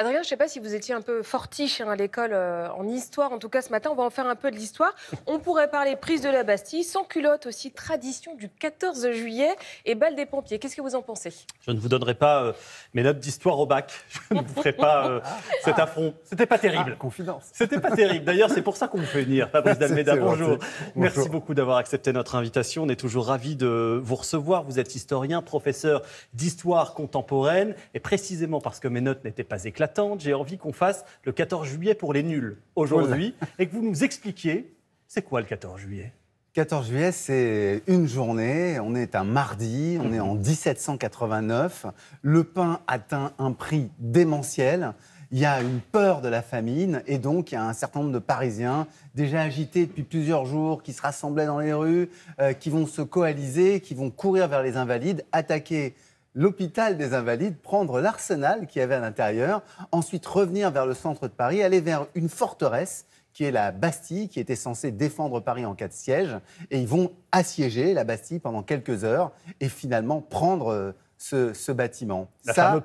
Adrien, je ne sais pas si vous étiez un peu fortiche hein, à l'école euh, en histoire. En tout cas, ce matin, on va en faire un peu de l'histoire. On pourrait parler prise de la Bastille, sans culotte aussi, tradition du 14 juillet et balle des pompiers. Qu'est-ce que vous en pensez Je ne vous donnerai pas euh, mes notes d'histoire au bac. Je ne vous ferai pas euh, ah. cet affront. C'était pas terrible. Ah, confiance. C'était pas terrible. D'ailleurs, c'est pour ça qu'on vous fait venir. Fabrice Dalméda, bonjour. Merci beaucoup d'avoir accepté notre invitation. On est toujours ravis de vous recevoir. Vous êtes historien, professeur d'histoire contemporaine. Et précisément parce que mes notes n'étaient pas éclatées, j'ai envie qu'on fasse le 14 juillet pour les nuls aujourd'hui oh et que vous nous expliquiez c'est quoi le 14 juillet 14 juillet, c'est une journée. On est un mardi, on est en 1789. Le pain atteint un prix démentiel. Il y a une peur de la famine et donc il y a un certain nombre de Parisiens déjà agités depuis plusieurs jours qui se rassemblaient dans les rues, euh, qui vont se coaliser, qui vont courir vers les invalides, attaquer l'hôpital des Invalides, prendre l'arsenal qui avait à l'intérieur, ensuite revenir vers le centre de Paris, aller vers une forteresse qui est la Bastille, qui était censée défendre Paris en cas de siège. Et ils vont assiéger la Bastille pendant quelques heures et finalement prendre euh, ce, bâtiment. La ça, fameuse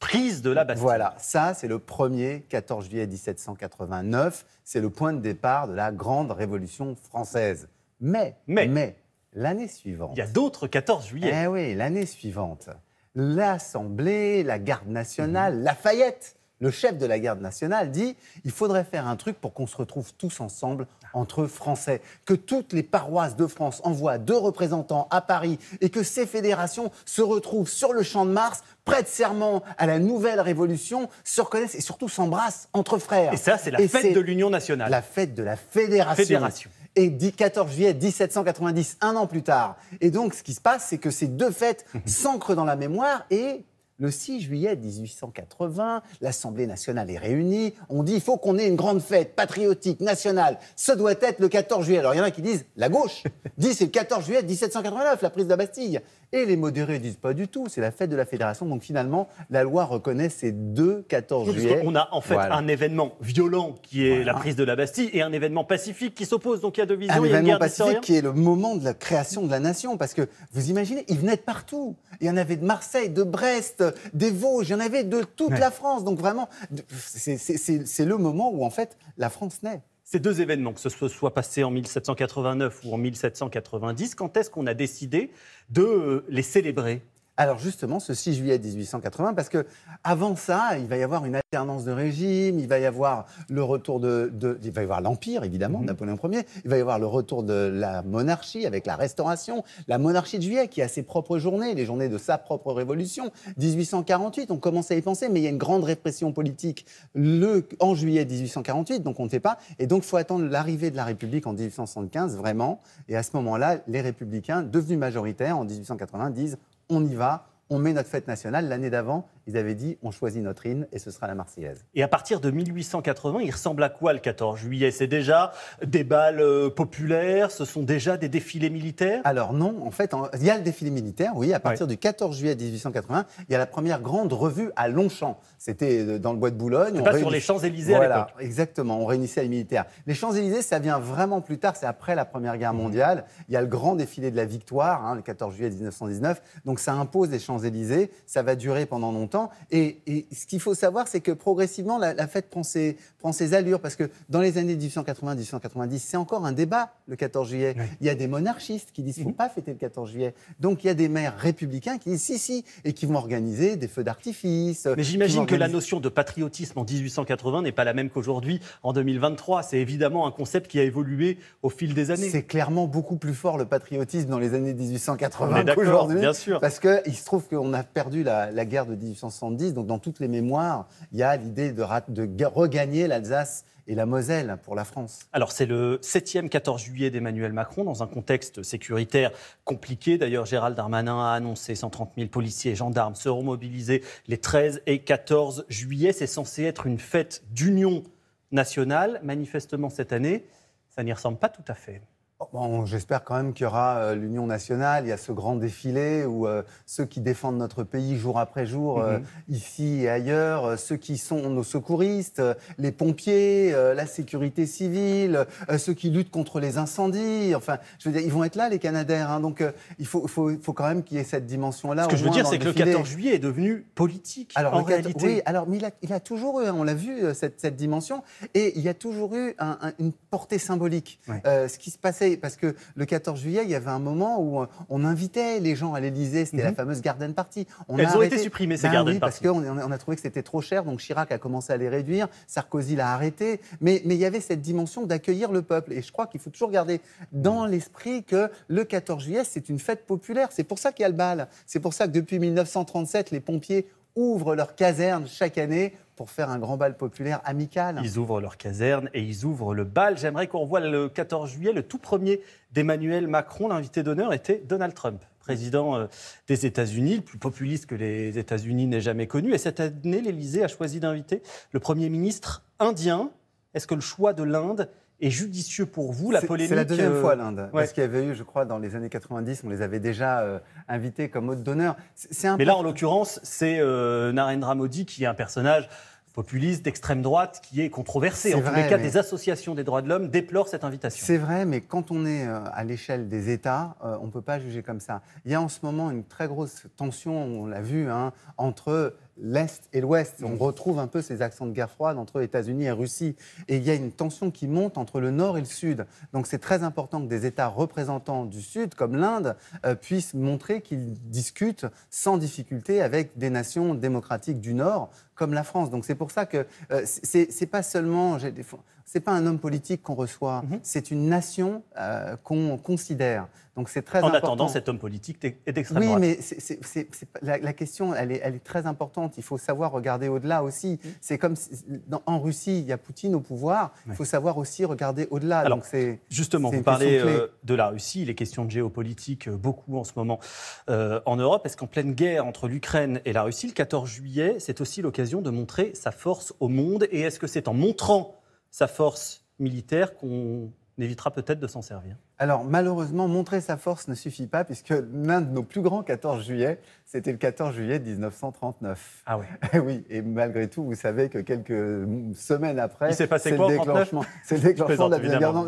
prise de la Bastille. Voilà, ça c'est le 1er 14 juillet 1789. C'est le point de départ de la Grande Révolution française. Mais, mais, mais l'année suivante. Il y a d'autres 14 juillet. Eh oui, l'année suivante l'Assemblée, la garde nationale, mhm. Lafayette, le chef de la garde nationale, dit il faudrait faire un truc pour qu'on se retrouve tous ensemble entre Français, que toutes les paroisses de France envoient deux représentants à Paris et que ces fédérations se retrouvent sur le champ de Mars, prêtent serment à la nouvelle révolution, se reconnaissent et surtout s'embrassent entre frères. Et ça, c'est la fête de l'Union nationale. La fête de la fédération. fédération et 14 juillet 1790, un an plus tard. Et donc, ce qui se passe, c'est que ces deux fêtes s'ancrent dans la mémoire et le 6 juillet 1880, l'Assemblée nationale est réunie. On dit il faut qu'on ait une grande fête patriotique nationale. Ça doit être le 14 juillet. Alors il y en a qui disent la gauche dit c'est le 14 juillet 1789, la prise de la Bastille. Et les modérés disent pas du tout, c'est la fête de la Fédération. Donc finalement, la loi reconnaît ces deux 14 juillets juillet. On a en fait un événement violent qui est la prise de la Bastille et un événement pacifique qui s'oppose. Donc il y a deux visions. Un événement pacifique qui est le moment de la création de la nation. Parce que vous imaginez, ils venaient de partout. Il y en avait de Marseille, de Brest. Euh, des Vosges, il y en avait de toute la France. Donc vraiment, c'est le moment où en fait la France naît. Ces deux événements, que ce soit passé en 1789 ou en 1790, quand est-ce qu'on a décidé de les célébrer alors justement, ce 6 juillet 1880, parce que avant ça, il va y avoir une alternance de régime, il va y avoir le retour de, il va y avoir l'empire évidemment, mhm. Napoléon Ier, il va y avoir le retour de la monarchie avec la Restauration, la monarchie de Juillet qui a ses propres journées, les journées de sa propre révolution. 1848, on commence à y penser, mais il y a une grande répression politique le, en Juillet 1848, donc on ne fait pas, et donc faut attendre l'arrivée de la République en 1875 vraiment, et à ce moment-là, les républicains devenus majoritaires en 1880 disent on y va, on met notre fête nationale. L'année d'avant, ils avaient dit on choisit notre hymne et ce sera la Marseillaise. Et à partir de 1880, il ressemble à quoi le 14 juillet C'est déjà des balles euh, populaires Ce sont déjà des défilés militaires Alors non, en fait, il y a le défilé militaire, oui. À partir du 14 juillet 1880, il y a la première grande revue à Longchamp. C'était euh, dans le bois de Boulogne. Pas sur les Champs-Élysées voilà, à l'époque. Exactement, on réunissait les militaires. Les Champs-Élysées, ça vient vraiment plus tard, c'est après la Première Guerre mhm. mondiale. Il y a le grand défilé de la victoire, hein, le 14 juillet 1919. Donc ça impose les Champs-Élysées. Ça va durer pendant longtemps. Et, ce qu'il faut savoir, c'est que progressivement, la, fête prend ses, prend ses, allures. Parce que dans les années 1880-1890, c'est encore un débat, le 14 juillet. Il y a des monarchistes qui disent qu'il ne faut mhm. pas fêter le 14 juillet. Donc il y a des maires républicains qui disent si, si, et qui vont organiser des feux d'artifice. Mais j'imagine que la notion de patriotisme en 1880 n'est pas la même qu'aujourd'hui, en 2023. C'est évidemment un concept qui a évolué au fil des années. C'est clairement beaucoup plus fort le patriotisme dans les années 1880 qu'aujourd'hui. Bien sûr. Parce qu'il se trouve qu'on a perdu la, la guerre de 1880. Donc dans toutes les mémoires, il y a l'idée de, de regagner l'Alsace et la Moselle pour la France. Alors c'est le 7e 14 juillet d'Emmanuel Macron dans un contexte sécuritaire compliqué. D'ailleurs, Gérald Darmanin a annoncé 130 000 policiers et gendarmes seront mobilisés les 13 et 14 juillet. C'est censé être une fête d'union nationale. Manifestement cette année, ça n'y ressemble pas tout à fait. Bon, j'espère quand même qu'il y aura euh, l'Union nationale, il y a ce grand défilé où euh, ceux qui défendent notre pays jour après jour, euh, mm-hmm. ici et ailleurs, ceux qui sont nos secouristes, les pompiers, la sécurité civile, ceux qui luttent contre les incendies, enfin, je veux dire, ils vont être là, les Canadaires. Hein, donc, il faut, faut, faut, quand même qu'il y ait cette dimension-là. Ce que je veux dire, c'est que le 14 juillet est devenu politique, alors, en réalité. Oui, alors, mais il a, toujours eu, hein, on l'a vu, cette, dimension, et il y a toujours eu une portée symbolique. ce qui se passait parce que le 14 juillet, il y avait un moment où euh, on invitait les gens à l'Elysée. c'était la mhm. fameuse garden party. On Elles ont été supprimées, ces ben garden oui, parce qu'on a trouvé que c'était trop cher, donc Chirac a commencé à les réduire, Sarkozy l'a arrêté, mais, mais il y avait cette dimension d'accueillir le peuple. Et je crois qu'il faut toujours garder dans mhm. l'esprit que le 14 juillet, c'est une fête populaire. C'est pour ça qu'il y a le bal. C'est pour ça que depuis 1937, les pompiers ouvrent leurs casernes chaque année pour faire un grand bal populaire amical. Ils ouvrent leur caserne et ils ouvrent le bal. J'aimerais qu'on revoie le 14 juillet le tout premier d'Emmanuel Macron. L'invité d'honneur était Donald Trump, président euh, des États-Unis, le plus populiste que les États-Unis n'aient jamais connu. Et cette année, l'Élysée a choisi d'inviter le Premier ministre indien. Est-ce que le choix de l'Inde est judicieux pour vous La polémique. C'est la deuxième euh, fois l'Inde. Parce qu'il y avait eu, je crois, dans les années 90, on les avait déjà euh, invités comme hôtes d'honneur. C'est Mais là, en l'occurrence, c'est euh, Narendra Modi qui est un personnage populiste d'extrême droite qui est controversé. en tous les cas, des associations des droits de l'homme déplorent cette invitation. C'est vrai, mais quand on est à l'échelle des États, on ne peut pas juger comme ça. Il y a en ce moment une très grosse tension, on l'a vu, hein, entre l'Est et l'Ouest. On mmh. retrouve un peu ces accents de guerre froide entre États-Unis et Russie. Et il y a une tension qui monte entre le Nord et le Sud. Donc c'est très important que des États représentants du Sud, comme l'Inde, euh, puissent montrer qu'ils discutent sans difficulté avec des nations démocratiques du Nord comme la France. Donc c'est pour ça que euh, c'est pas seulement, c'est pas un homme politique qu'on reçoit, mhm. c'est une nation euh, qu'on considère. Donc c'est très en important. En attendant, cet homme politique est extrêmement. Oui, mais la, question, elle est, elle est très importante. Il faut savoir regarder au-delà aussi. Mhm. C'est comme en Russie, il y a Poutine au pouvoir. Il faut savoir aussi regarder au-delà. Donc c'est justement, vous parlez euh, de la Russie, les questions de géopolitique beaucoup en ce moment en Europe. Est-ce qu'en pleine guerre entre l'Ukraine et la Russie, le 14 juillet, c'est aussi l'occasion de montrer sa force au monde Et est-ce que c'est en montrant sa force militaire qu'on évitera peut-être de s'en servir alors malheureusement, montrer sa force ne suffit pas puisque l'un de nos plus grands 14 juillet, c'était le 14 juillet 1939. Ah oui. oui, et malgré tout, vous savez que quelques semaines après, c'est passé le déclenchement, C'est le déclenchement de la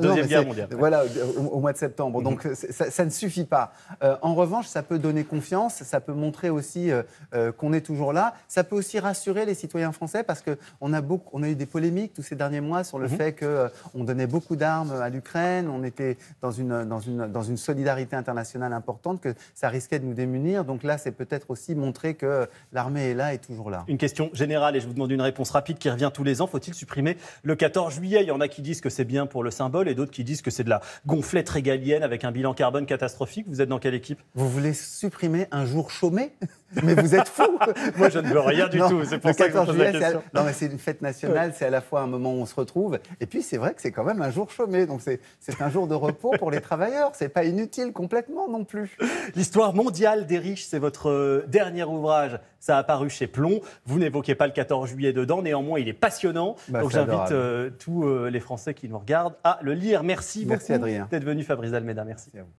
Deuxième Guerre, mondiale. Voilà, au, mois de septembre. Donc mhm. ça, ne suffit pas. Euh, en revanche, ça peut donner confiance, ça peut montrer aussi euh, euh, qu'on est toujours là. Ça peut aussi rassurer les citoyens français parce que on a eu des polémiques tous ces derniers mois sur le mhm. fait qu'on on donnait beaucoup d'armes à l'Ukraine, on était dans une une, dans, une, solidarité internationale importante, que ça risquait de nous démunir. Donc là, c'est peut-être aussi montrer que l'armée est là et toujours là. Une question générale, et je vous demande une réponse rapide qui revient tous les ans. Faut-il supprimer le 14 juillet Il y en a qui disent que c'est bien pour le symbole et d'autres qui disent que c'est de la gonflette régalienne avec un bilan carbone catastrophique. Vous êtes dans quelle équipe Vous voulez supprimer un jour chômé mais vous êtes fou Moi, je ne veux rien du tout. C'est pour ça que je pose la question. Non, mais c'est une fête nationale. C'est à la fois un moment où on se retrouve, et puis c'est vrai que c'est quand même un jour chômé. Donc c'est un jour de repos pour les travailleurs. C'est pas inutile complètement non plus. L'histoire mondiale des riches, c'est votre euh, dernier ouvrage. Ça a paru chez Plomb. Vous n'évoquez pas le 14 juillet dedans. Néanmoins, il est passionnant. Bah, Donc j'invite euh, tous euh, les Français qui nous regardent à le lire. Merci, Merci beaucoup d'être venu, Fabrice Almeida. Merci.